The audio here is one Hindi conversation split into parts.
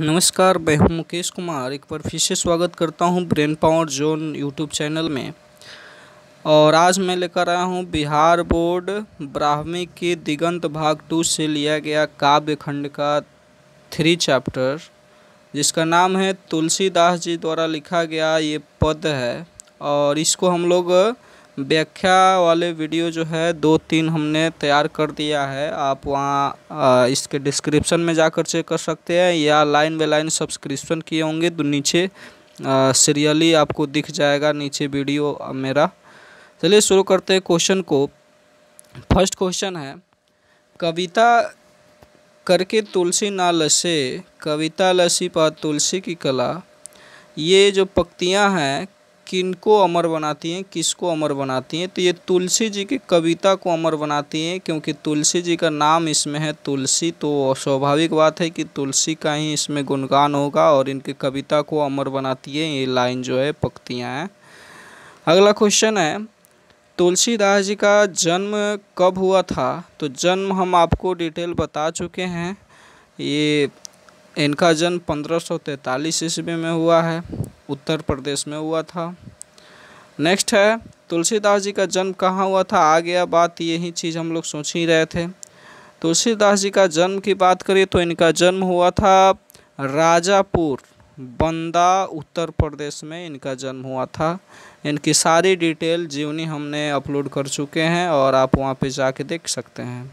नमस्कार मैं हूं मुकेश कुमार एक बार फिर से स्वागत करता हूं Brain Power Zone YouTube channel में और आज मैं लेकर आया हूं बिहार बोर्ड ब्राह्मी के दिगंत भाग टू से लिया गया काव्य खंड का थ्री चैप्टर जिसका नाम है तुलसीदास जी द्वारा लिखा गया ये पद है और इसको हम लोग व्याख्या वाले वीडियो जो है दो तीन हमने तैयार कर दिया है आप वहाँ इसके डिस्क्रिप्शन में जाकर चेक कर सकते हैं या लाइन बाई लाइन सब्सक्रिप्शन किए होंगे तो नीचे सीरियली आपको दिख जाएगा नीचे वीडियो मेरा चलिए शुरू करते हैं क्वेश्चन को फर्स्ट क्वेश्चन है कविता करके तुलसी ना लसे कविता लसी पा तुलसी की कला ये जो पक्तियाँ हैं किनको अमर बनाती हैं किसको अमर बनाती हैं तो ये तुलसी जी की कविता को अमर बनाती हैं क्योंकि तुलसी जी का नाम इसमें है तुलसी तो स्वाभाविक बात है कि तुलसी का ही इसमें गुणगान होगा और इनकी कविता को अमर बनाती है ये लाइन जो है पक्तियाँ हैं अगला क्वेश्चन है तुलसीदास जी का जन्म कब हुआ था तो जन्म हम आपको डिटेल बता चुके हैं ये इनका जन्म पंद्रह सौ तैंतालीस ईस्वी में हुआ है उत्तर प्रदेश में हुआ था नेक्स्ट है तुलसीदास जी का जन्म कहाँ हुआ था आ गया बात यही चीज़ हम लोग सोच ही रहे थे तुलसीदास जी का जन्म की बात करिए तो इनका जन्म हुआ था राजापुर बंदा उत्तर प्रदेश में इनका जन्म हुआ था इनकी सारी डिटेल जीवनी हमने अपलोड कर चुके हैं और आप वहाँ पे जाके देख सकते हैं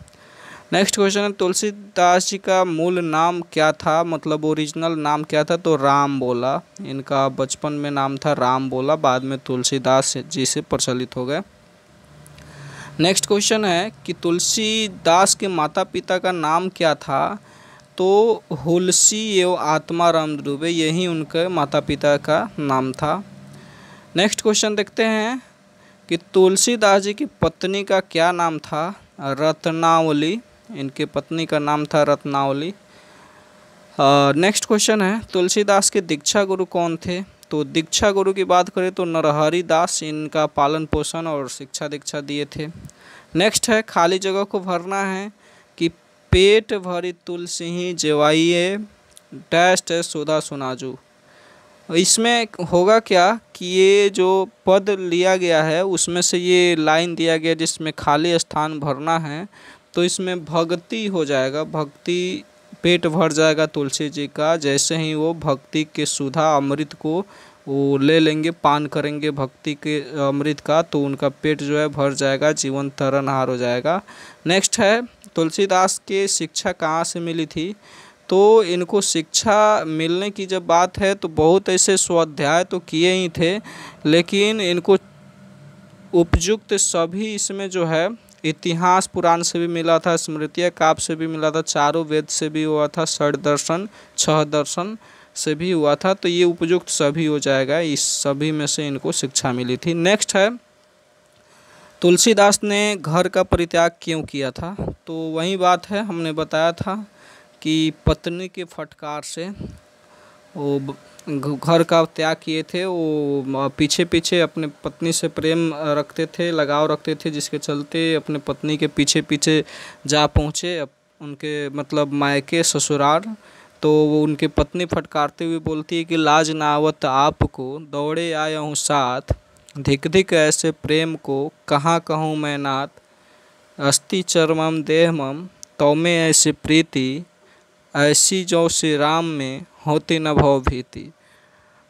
नेक्स्ट क्वेश्चन है तुलसीदास जी का मूल नाम क्या था मतलब ओरिजिनल नाम क्या था तो राम बोला इनका बचपन में नाम था राम बोला बाद में तुलसीदास जी से प्रचलित हो गए नेक्स्ट क्वेश्चन है कि तुलसीदास के माता पिता का नाम क्या था तो हुलसी एवं आत्मा राम दुबे यही उनके माता पिता का नाम था नेक्स्ट क्वेश्चन देखते हैं कि तुलसीदास जी की पत्नी का क्या नाम था रत्नावली इनके पत्नी का नाम था रत्नावली नेक्स्ट क्वेश्चन है तुलसीदास के दीक्षा गुरु कौन थे तो दीक्षा गुरु की बात करें तो नरहरी दास इनका पालन पोषण और शिक्षा दीक्षा दिए थे नेक्स्ट है खाली जगह को भरना है कि पेट भरी तुलसी ही जेवाइए डैश डैश सुधा सुनाजू इसमें होगा क्या कि ये जो पद लिया गया है उसमें से ये लाइन दिया गया जिसमें खाली स्थान भरना है तो इसमें भक्ति हो जाएगा भक्ति पेट भर जाएगा तुलसी जी का जैसे ही वो भक्ति के सुधा अमृत को वो ले लेंगे पान करेंगे भक्ति के अमृत का तो उनका पेट जो है भर जाएगा जीवन हार हो जाएगा नेक्स्ट है तुलसीदास के शिक्षा कहाँ से मिली थी तो इनको शिक्षा मिलने की जब बात है तो बहुत ऐसे स्वाध्याय तो किए ही थे लेकिन इनको उपयुक्त सभी इसमें जो है इतिहास पुराण से भी मिला था स्मृतिया काव्य से भी मिला था चारों वेद से भी हुआ था षठ दर्शन छह दर्शन से भी हुआ था तो ये उपयुक्त सभी हो जाएगा इस सभी में से इनको शिक्षा मिली थी नेक्स्ट है तुलसीदास ने घर का परित्याग क्यों किया था तो वही बात है हमने बताया था कि पत्नी के फटकार से वो घर का त्याग किए थे वो पीछे पीछे अपने पत्नी से प्रेम रखते थे लगाव रखते थे जिसके चलते अपने पत्नी के पीछे पीछे जा पहुँचे उनके मतलब मायके ससुराल तो वो उनकी पत्नी फटकारते हुए बोलती है कि लाज नावत आपको दौड़े आया हूँ साथ धिक धिक ऐसे प्रेम को कहाँ कहूँ मैं नाथ अस्थि चरमम देह मम में ऐसे प्रीति ऐसी जो श्री राम में होती न भव भीति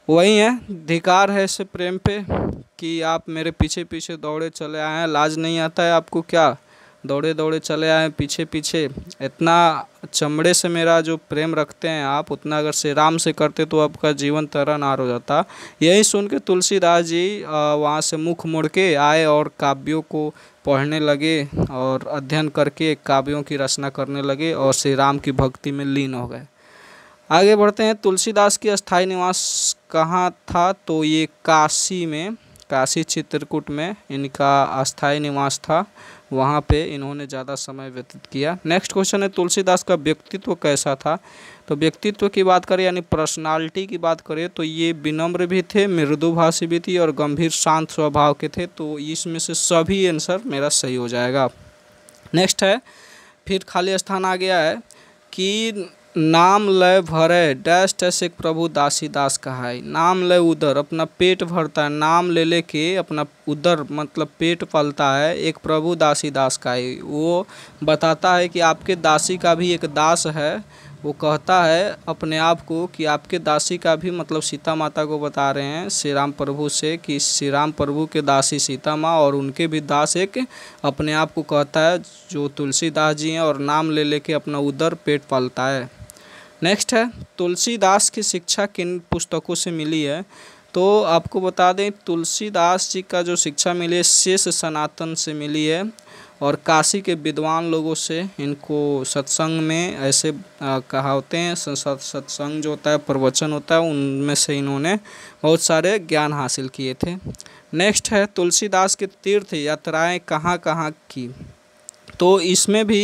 वही है धिकार है ऐसे प्रेम पे कि आप मेरे पीछे पीछे दौड़े चले आए हैं लाज नहीं आता है आपको क्या दौड़े दौड़े चले आए पीछे पीछे इतना चमड़े से मेरा जो प्रेम रखते हैं आप उतना अगर श्री राम से करते तो आपका जीवन तरह नार हो जाता यही सुन के तुलसीदास जी वहाँ से मुख मुड़ के आए और काव्यों को पढ़ने लगे और अध्ययन करके काव्यों की रचना करने लगे और श्री राम की भक्ति में लीन हो गए आगे बढ़ते हैं तुलसीदास की अस्थाई निवास कहाँ था तो ये काशी में काशी चित्रकूट में इनका अस्थायी निवास था वहाँ पे इन्होंने ज़्यादा समय व्यतीत किया नेक्स्ट क्वेश्चन है तुलसीदास का व्यक्तित्व कैसा था तो व्यक्तित्व की बात करें यानी पर्सनालिटी की बात करें तो ये विनम्र भी थे मृदुभाषी भी थी और गंभीर शांत स्वभाव के थे तो इसमें से सभी आंसर मेरा सही हो जाएगा नेक्स्ट है फिर खाली स्थान आ गया है कि नाम लय भरे डैश डैश एक प्रभु दासी दास है नाम लय उधर अपना पेट भरता है नाम ले ले के अपना उधर मतलब पेट पलता है एक प्रभु दासी दास का है वो बताता है कि आपके दासी का भी एक दास है वो कहता है अपने आप को कि आपके दासी का भी मतलब सीता माता को बता रहे हैं श्री राम प्रभु से कि श्री राम प्रभु के दासी सीता माँ और उनके भी दास एक अपने आप को कहता है जो तुलसीदास जी हैं और नाम ले लेके अपना उधर पेट पालता है नेक्स्ट है तुलसीदास की शिक्षा किन पुस्तकों से मिली है तो आपको बता दें तुलसीदास जी का जो शिक्षा मिली है शेष सनातन से मिली है और काशी के विद्वान लोगों से इनको सत्संग में ऐसे कहा होते हैं सत्संग जो होता है प्रवचन होता है उनमें से इन्होंने बहुत सारे ज्ञान हासिल किए थे नेक्स्ट है तुलसीदास की तीर्थ यात्राएं कहाँ कहाँ की तो इसमें भी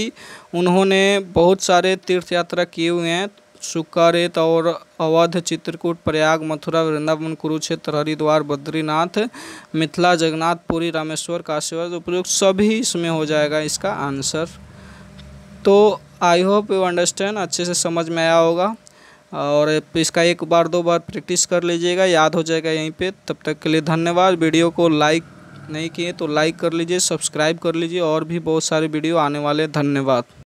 उन्होंने बहुत सारे तीर्थ यात्रा किए हुए हैं सुकारेत और अवध चित्रकूट प्रयाग मथुरा वृंदावन कुरुक्षेत्र हरिद्वार बद्रीनाथ मिथिला जगन्नाथ पुरी रामेश्वर काशीवर उपयुक्त सभी इसमें हो जाएगा इसका आंसर तो आई होप यू अंडरस्टैंड अच्छे से समझ में आया होगा और इसका एक बार दो बार प्रैक्टिस कर लीजिएगा याद हो जाएगा यहीं पे तब तक के लिए धन्यवाद वीडियो को लाइक नहीं किए तो लाइक कर लीजिए सब्सक्राइब कर लीजिए और भी बहुत सारे वीडियो आने वाले धन्यवाद